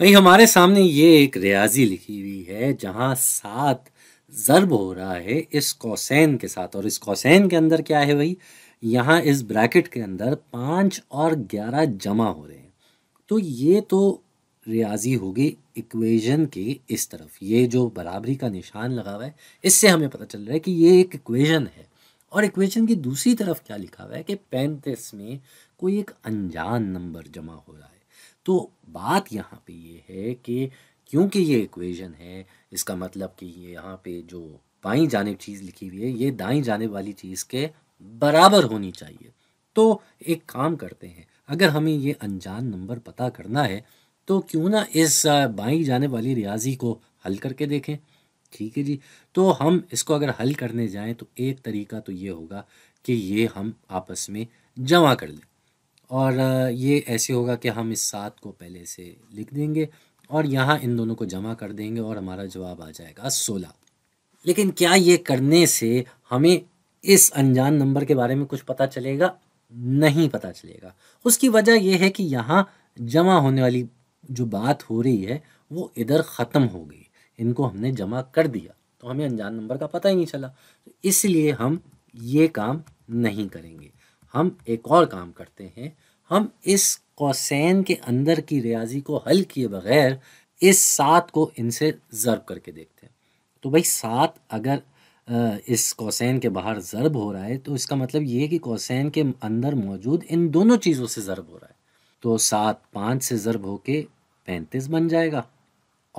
वहीं हमारे सामने ये एक रियाजी लिखी हुई है जहाँ सात ज़रब हो रहा है इस कौसैन के साथ और इस कौसैन के अंदर क्या है वही यहाँ इस ब्रैकेट के अंदर पाँच और ग्यारह जमा हो रहे हैं तो ये तो रियाजी होगी इक्वेशन के इस तरफ ये जो बराबरी का निशान लगा हुआ है इससे हमें पता चल रहा है कि ये एक इक्वेशन है और इक्वेशन की दूसरी तरफ क्या लिखा हुआ है कि पैंतीस में कोई एक अनजान नंबर जमा हो रहा है तो बात यहाँ पे ये है कि क्योंकि ये इक्वेशन है इसका मतलब कि ये यहाँ पे जो बाई जाने चीज़ लिखी हुई है ये दाई जाने वाली चीज़ के बराबर होनी चाहिए तो एक काम करते हैं अगर हमें ये अनजान नंबर पता करना है तो क्यों ना इस बाई जाने वाली रियाजी को हल करके देखें ठीक है जी तो हम इसको अगर हल करने जाएं तो एक तरीका तो ये होगा कि ये हम आपस में जमा कर लें और ये ऐसे होगा कि हम इस सात को पहले से लिख देंगे और यहाँ इन दोनों को जमा कर देंगे और हमारा जवाब आ जाएगा सोलह लेकिन क्या ये करने से हमें इस अनजान नंबर के बारे में कुछ पता चलेगा नहीं पता चलेगा उसकी वजह यह है कि यहाँ जमा होने वाली जो बात हो रही है वो इधर ख़त्म हो गई इनको हमने जमा कर दिया तो हमें अनजान नंबर का पता ही नहीं चला तो इसलिए हम ये काम नहीं करेंगे हम एक और काम करते हैं हम इस कौसैन के अंदर की रियाजी को हल किए बगैर इस सात को इनसे ज़रब करके देखते हैं तो भाई सात अगर इस कौसैन के बाहर ज़रब हो रहा है तो इसका मतलब ये है कि कौसैन के अंदर मौजूद इन दोनों चीज़ों से ज़रब हो रहा है तो सात पाँच से ज़रब के पैंतीस बन जाएगा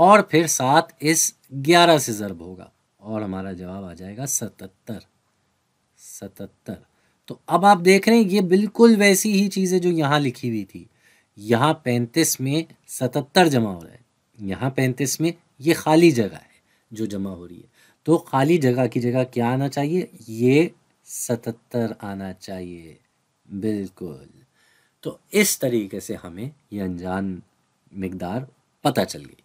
और फिर सात इस ग्यारह से ज़रब होगा और हमारा जवाब आ जाएगा सतहत्तर सतहत्तर तो अब आप देख रहे हैं ये बिल्कुल वैसी ही चीज़ें जो यहाँ लिखी हुई थी यहाँ पैंतीस में सतहत्तर जमा हो रहा है यहाँ पैंतीस में ये खाली जगह है जो जमा हो रही है तो खाली जगह की जगह क्या आना चाहिए ये सतहत्तर आना चाहिए बिल्कुल तो इस तरीके से हमें ये अनजान मकदार पता चल गई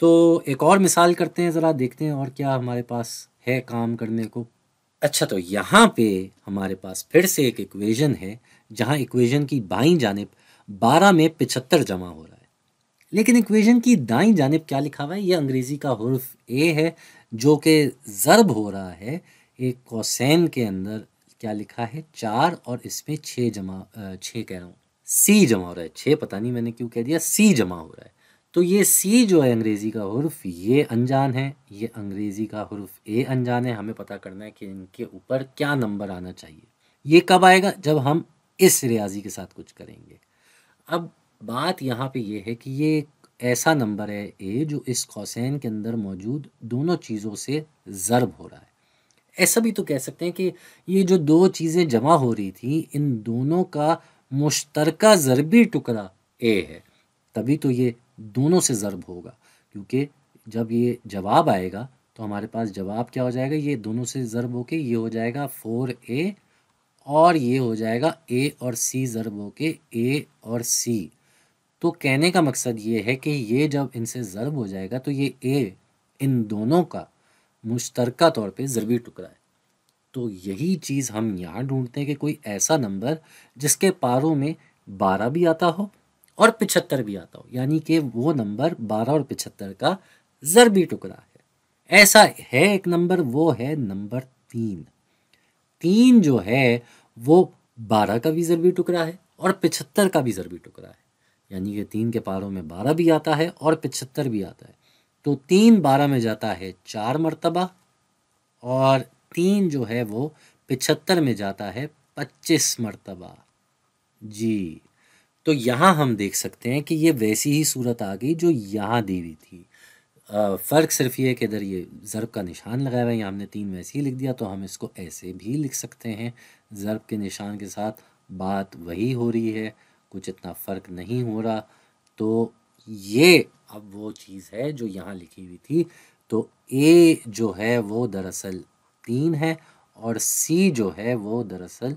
तो एक और मिसाल करते हैं ज़रा देखते हैं और क्या हमारे पास है काम करने को अच्छा तो यहाँ पे हमारे पास फिर से एक इक्वेशन है जहाँ इक्वेशन की बाई जानब बारह में पिछहत्तर जमा हो रहा है लेकिन इक्वेशन की दाई जानब क्या लिखा हुआ है ये अंग्रेज़ी का हर्फ ए है जो कि ज़रब हो रहा है एक कोसैन के अंदर क्या लिखा है चार और इसमें छः जमा छः कह रहा हूँ सी जमा हो रहा है छः पता नहीं मैंने क्यों कह दिया सी जमा हो रहा है तो ये सी जो है अंग्रेज़ी का हरफ ये अनजान है ये अंग्रेज़ी का हरूफ ए अनजान है हमें पता करना है कि इनके ऊपर क्या नंबर आना चाहिए ये कब आएगा जब हम इस रियाजी के साथ कुछ करेंगे अब बात यहाँ पे ये है कि ये ऐसा नंबर है ए जो इस कौसैन के अंदर मौजूद दोनों चीज़ों से ज़रब हो रहा है ऐसा भी तो कह सकते हैं कि ये जो दो चीज़ें जमा हो रही थी इन दोनों का मुश्तरका ज़रबी टुकड़ा ए है तभी तो ये दोनों से ज़रब होगा क्योंकि जब ये जवाब आएगा तो हमारे पास जवाब क्या हो जाएगा ये दोनों से ज़रब होके ये हो जाएगा फोर ए और ये हो जाएगा ए और सी ज़रब होके ए और सी तो कहने का मकसद ये है कि ये जब इनसे ज़रब हो जाएगा तो ये ए इन दोनों का मुश्तरक तौर पे ज़रबी टुकड़ा है तो यही चीज़ हम यहाँ ढूंढते हैं कि कोई ऐसा नंबर जिसके पारों में बारह भी आता हो और पिछहत्तर भी आता हो यानी कि वो नंबर बारह और पिछहत्तर का जरबी टुकड़ा है ऐसा है एक नंबर वो है नंबर तीन तीन जो है वो बारह का भी जरबी टुकड़ा है और पिछहत्तर का भी जरबी टुकड़ा है यानी कि तीन के पारों में बारह भी आता है और पिछहत्तर भी आता है तो तीन बारह में जाता है चार मरतबा और तीन जो है वो पिछहत्तर में जाता है पच्चीस मरतबा जी तो यहाँ हम देख सकते हैं कि ये वैसी ही सूरत आ गई जो यहाँ दी हुई थी फ़र्क सिर्फ ये कि इधर ये ज़रब का निशान लगाया हुआ है यहाँ हमने तीन वैसे ही लिख दिया तो हम इसको ऐसे भी लिख सकते हैं ज़रब के निशान के साथ बात वही हो रही है कुछ इतना फ़र्क नहीं हो रहा तो ये अब वो चीज़ है जो यहाँ लिखी हुई थी तो ए जो है वो दरअसल तीन है और सी जो है वो दरअसल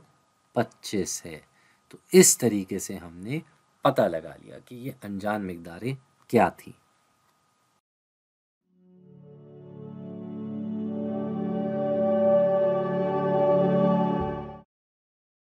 पच्चीस है तो इस तरीके से हमने पता लगा लिया कि ये अनजान मकदारें क्या थी